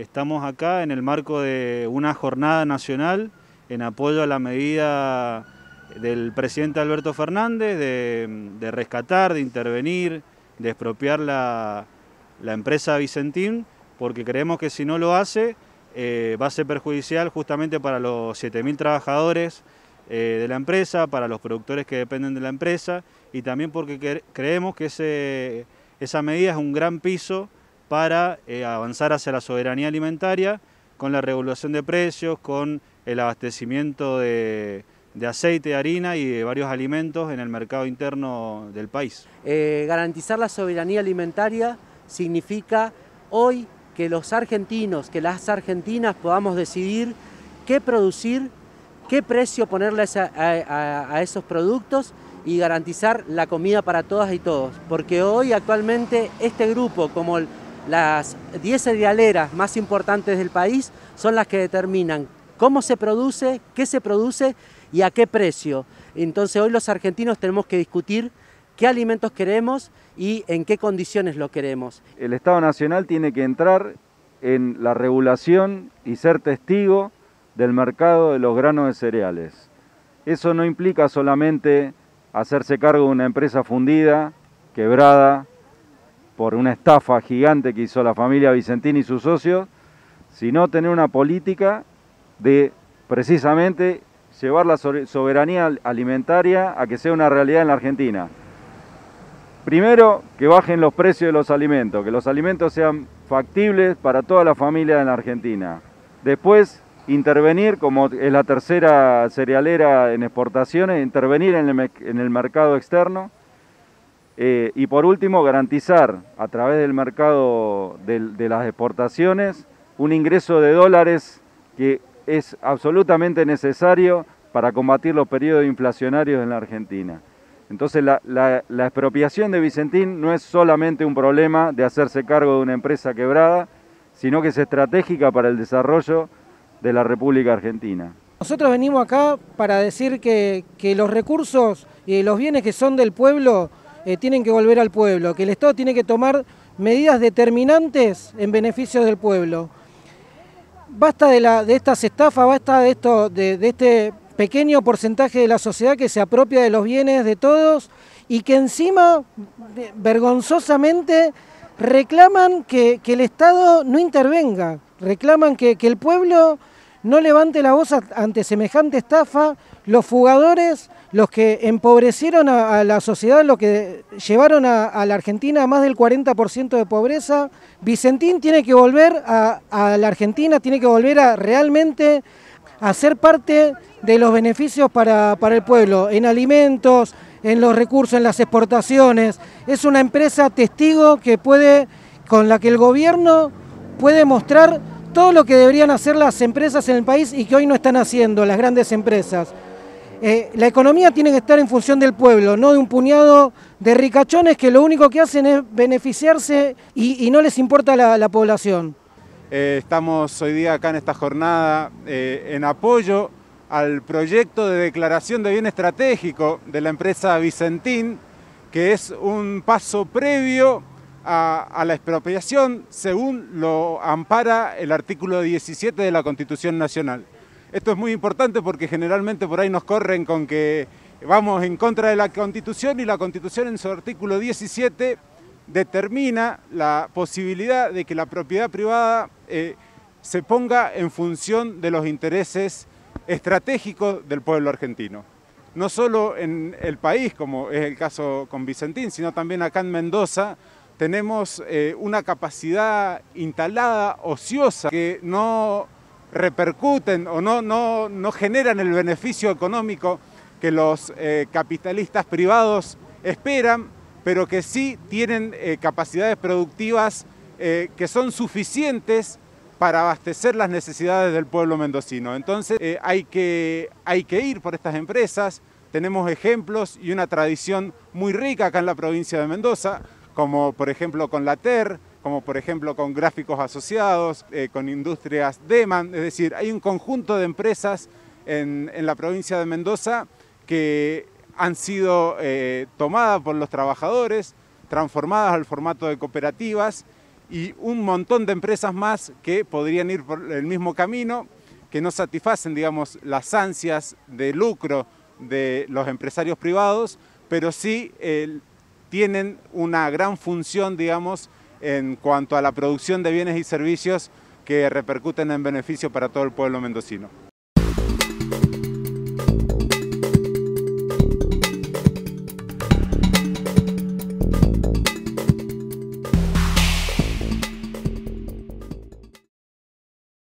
Estamos acá en el marco de una jornada nacional en apoyo a la medida del presidente Alberto Fernández de, rescatar, de intervenir, de expropiar la, empresa Vicentín, porque creemos que si no lo hace eh, va a ser perjudicial justamente para los 7.000 trabajadores eh, de la empresa, para los productores que dependen de la empresa y también porque creemos que esa medida es un gran piso para eh, avanzar hacia la soberanía alimentaria con la regulación de precios, con el abastecimiento de, aceite, harina y de varios alimentos en el mercado interno del país. Eh, garantizar la soberanía alimentaria significa hoy que los argentinos, que las argentinas podamos decidir qué producir, qué precio ponerles a, a esos productos y garantizar la comida para todas y todos. Porque hoy actualmente este grupo, como el las 10 cerealeras más importantes del país son las que determinan cómo se produce, qué se produce y a qué precio. Entonces hoy los argentinos tenemos que discutir qué alimentos queremos y en qué condiciones lo queremos. El Estado Nacional tiene que entrar en la regulación y ser testigo del mercado de los granos de cereales. Eso no implica solamente hacerse cargo de una empresa fundida, quebrada, por una estafa gigante que hizo la familia Vicentín y sus socios, sino tener una política de precisamente llevar la soberanía alimentaria a que sea una realidad en la Argentina. Primero, que bajen los precios de los alimentos, que los alimentos sean factibles para toda la familia en la Argentina. Después, intervenir, como es la tercera cerealera en exportaciones, intervenir en el, en el mercado externo eh, y por último, garantizar a través del mercado de, las exportaciones un ingreso de dólares que es absolutamente necesario para combatir los periodos inflacionarios en la Argentina. Entonces la, expropiación de Vicentín no es solamente un problema de hacerse cargo de una empresa quebrada, sino que es estratégica para el desarrollo de la República Argentina. Nosotros venimos acá para decir que los recursos y los bienes que son del pueblo eh, tienen que volver al pueblo, que el Estado tiene que tomar medidas determinantes en beneficio del pueblo. Basta de, la, de estas estafas, basta de, esto, de, este pequeño porcentaje de la sociedad que se apropia de los bienes de todos y que encima, vergonzosamente, reclaman que, el Estado no intervenga, reclaman que, que el pueblo no levante la voz ante semejante estafa, los fugadores, los que empobrecieron a, la sociedad, los que llevaron a, la Argentina a más del 40% de pobreza. Vicentín tiene que volver a, la Argentina, tiene que volver a realmente a ser parte de los beneficios para, para, el pueblo, en alimentos, en los recursos, en las exportaciones. Es una empresa testigo que puede, con la que el gobierno puede mostrar todo lo que deberían hacer las empresas en el país y que hoy no están haciendo las grandes empresas. Eh, la economía tiene que estar en función del pueblo, no de un puñado de ricachones que lo único que hacen es beneficiarse y, no les importa la, población. Eh, estamos hoy día acá en esta jornada eh, en apoyo al proyecto de declaración de bien estratégico de la empresa Vicentín, que es un paso previo a, la expropiación según lo ampara el artículo 17 de la Constitución Nacional. Esto es muy importante porque generalmente por ahí nos corren con que vamos en contra de la Constitución y la Constitución en su artículo 17 determina la posibilidad de que la propiedad privada eh, se ponga en función de los intereses estratégicos del pueblo argentino. No solo en el país, como es el caso con Vicentín, sino también acá en Mendoza, tenemos eh, una capacidad instalada, ociosa, que no repercuten o no, no, generan el beneficio económico que los eh, capitalistas privados esperan, pero que sí tienen eh, capacidades productivas que son suficientes para abastecer las necesidades del pueblo mendocino. Entonces hay, que, hay que ir por estas empresas, tenemos ejemplos y una tradición muy rica acá en la provincia de Mendoza como por ejemplo con la TER, como por ejemplo con gráficos asociados, eh, con industrias Deman, es decir, hay un conjunto de empresas en, la provincia de Mendoza que han sido eh, tomadas por los trabajadores, transformadas al formato de cooperativas y un montón de empresas más que podrían ir por el mismo camino, que no satisfacen, digamos, las ansias de lucro de los empresarios privados, pero sí tienen una gran función, digamos, en cuanto a la producción de bienes y servicios que repercuten en beneficio para todo el pueblo mendocino.